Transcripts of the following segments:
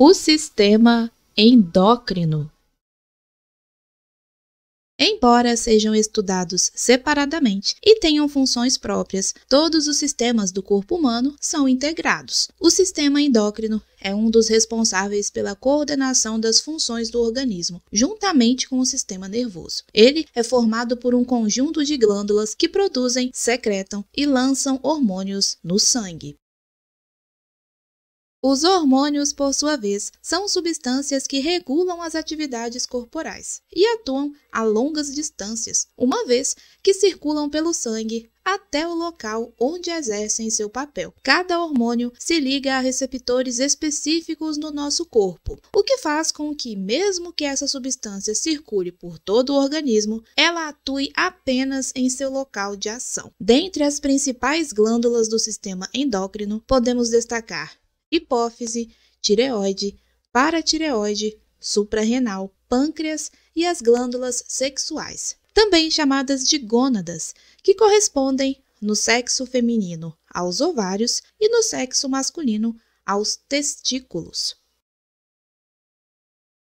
O sistema endócrino. Embora sejam estudados separadamente e tenham funções próprias, todos os sistemas do corpo humano são integrados. O sistema endócrino é um dos responsáveis pela coordenação das funções do organismo, juntamente com o sistema nervoso. Ele é formado por um conjunto de glândulas que produzem, secretam e lançam hormônios no sangue. Os hormônios, por sua vez, são substâncias que regulam as atividades corporais e atuam a longas distâncias, uma vez que circulam pelo sangue até o local onde exercem seu papel. Cada hormônio se liga a receptores específicos no nosso corpo, o que faz com que, mesmo que essa substância circule por todo o organismo, ela atue apenas em seu local de ação. Dentre as principais glândulas do sistema endócrino, podemos destacar hipófise, tireoide, paratireoide, suprarrenal, pâncreas e as glândulas sexuais, também chamadas de gônadas, que correspondem no sexo feminino aos ovários e no sexo masculino aos testículos.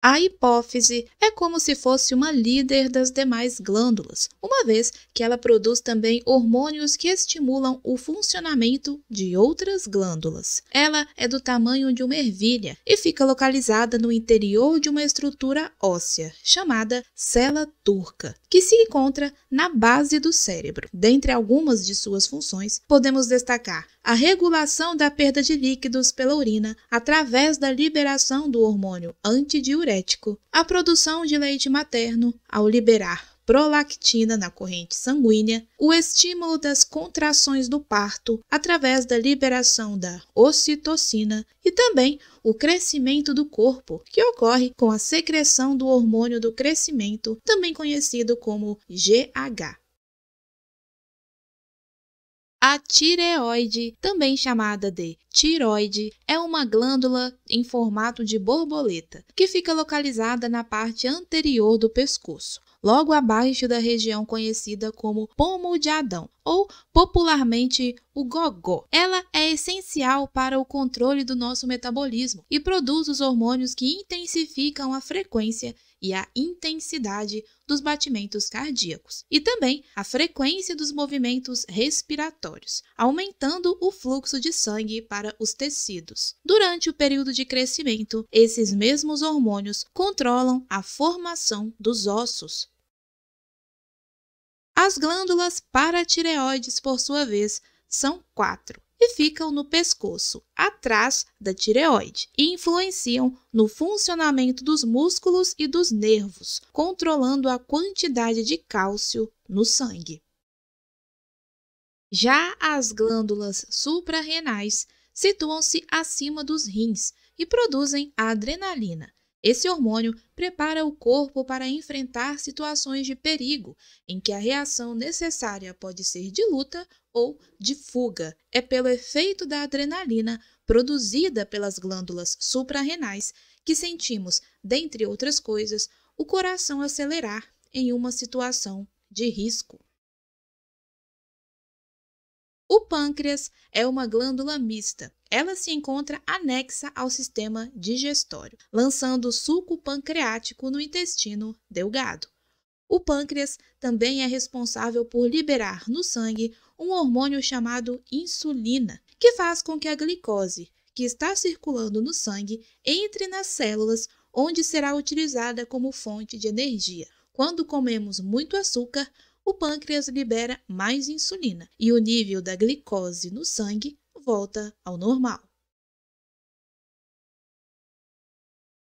A hipófise é como se fosse uma líder das demais glândulas, uma vez que ela produz também hormônios que estimulam o funcionamento de outras glândulas. Ela é do tamanho de uma ervilha e fica localizada no interior de uma estrutura óssea, chamada célula turca, que se encontra na base do cérebro. Dentre algumas de suas funções, podemos destacar a regulação da perda de líquidos pela urina através da liberação do hormônio antidiurético, a produção de leite materno ao liberar prolactina na corrente sanguínea, o estímulo das contrações do parto através da liberação da ocitocina e também o crescimento do corpo, que ocorre com a secreção do hormônio do crescimento, também conhecido como GH. A tireoide, também chamada de tiroide, é uma glândula em formato de borboleta que fica localizada na parte anterior do pescoço, logo abaixo da região conhecida como pomo de Adão, ou popularmente o gogó. Ela é essencial para o controle do nosso metabolismo e produz os hormônios que intensificam a frequência e a intensidade dos batimentos cardíacos e também a frequência dos movimentos respiratórios, aumentando o fluxo de sangue para os tecidos. Durante o período de crescimento, esses mesmos hormônios controlam a formação dos ossos. As glândulas paratireoides, por sua vez, são quatro e ficam no pescoço, atrás da tireoide, e influenciam no funcionamento dos músculos e dos nervos, controlando a quantidade de cálcio no sangue. Já as glândulas suprarrenais situam-se acima dos rins e produzem a adrenalina, esse hormônio prepara o corpo para enfrentar situações de perigo, em que a reação necessária pode ser de luta ou de fuga. É pelo efeito da adrenalina produzida pelas glândulas suprarrenais que sentimos, dentre outras coisas, o coração acelerar em uma situação de risco. O pâncreas é uma glândula mista. Ela se encontra anexa ao sistema digestório, lançando suco pancreático no intestino delgado. O pâncreas também é responsável por liberar no sangue um hormônio chamado insulina, que faz com que a glicose, que está circulando no sangue, entre nas células, onde será utilizada como fonte de energia. Quando comemos muito açúcar, o pâncreas libera mais insulina e o nível da glicose no sangue volta ao normal.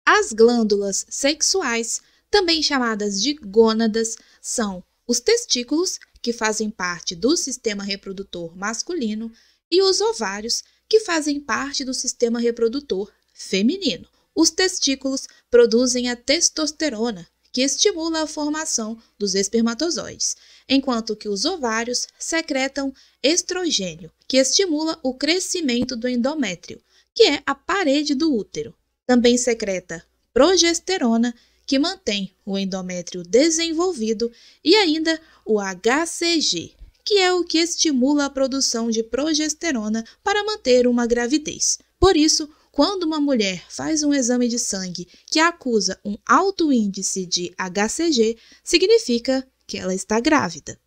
As glândulas sexuais, também chamadas de gônadas, são os testículos, que fazem parte do sistema reprodutor masculino, e os ovários, que fazem parte do sistema reprodutor feminino. Os testículos produzem a testosterona, que estimula a formação dos espermatozoides, enquanto que os ovários secretam estrogênio, que estimula o crescimento do endométrio, que é a parede do útero. Também secreta progesterona, que mantém o endométrio desenvolvido, e ainda o HCG, que é o que estimula a produção de progesterona para manter uma gravidez. Por isso, quando uma mulher faz um exame de sangue que acusa um alto índice de HCG, significa que ela está grávida.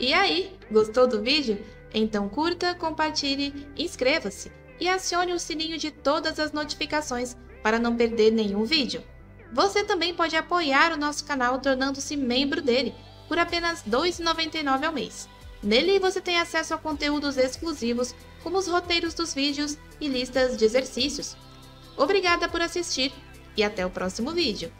E aí, gostou do vídeo? Então curta, compartilhe, inscreva-se e acione o sininho de todas as notificações para não perder nenhum vídeo. Você também pode apoiar o nosso canal tornando-se membro dele por apenas R$ 2,99 ao mês. Nele você tem acesso a conteúdos exclusivos, como os roteiros dos vídeos e listas de exercícios. Obrigada por assistir e até o próximo vídeo!